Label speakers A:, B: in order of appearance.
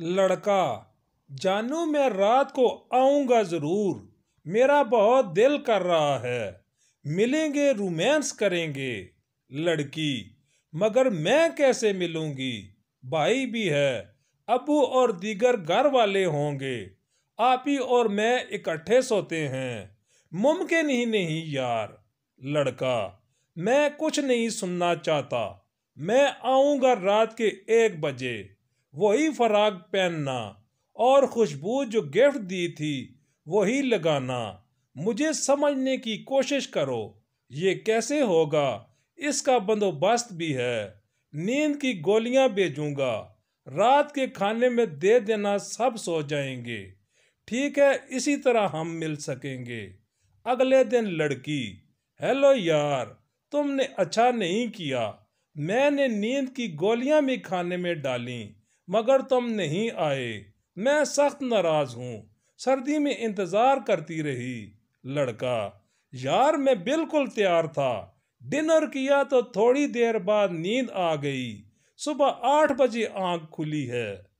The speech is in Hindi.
A: लड़का जानू मैं रात को आऊँगा ज़रूर मेरा बहुत दिल कर रहा है मिलेंगे रोमांस करेंगे लड़की मगर मैं कैसे मिलूंगी भाई भी है अबू और दीगर घर वाले होंगे आप ही और मैं इकट्ठे सोते हैं मुमकिन ही नहीं यार लड़का मैं कुछ नहीं सुनना चाहता मैं आऊँगा रात के एक बजे वही फराग पहनना और खुशबू जो गिफ्ट दी थी वही लगाना मुझे समझने की कोशिश करो ये कैसे होगा इसका बंदोबस्त भी है नींद की गोलियां भेजूंगा रात के खाने में दे देना सब सो जाएंगे ठीक है इसी तरह हम मिल सकेंगे अगले दिन लड़की हेलो यार तुमने अच्छा नहीं किया मैंने नींद की गोलियां भी खाने में डाली मगर तुम नहीं आए मैं सख्त नाराज हूँ सर्दी में इंतज़ार करती रही लड़का यार मैं बिल्कुल तैयार था डिनर किया तो थोड़ी देर बाद नींद आ गई सुबह आठ बजे आँख खुली है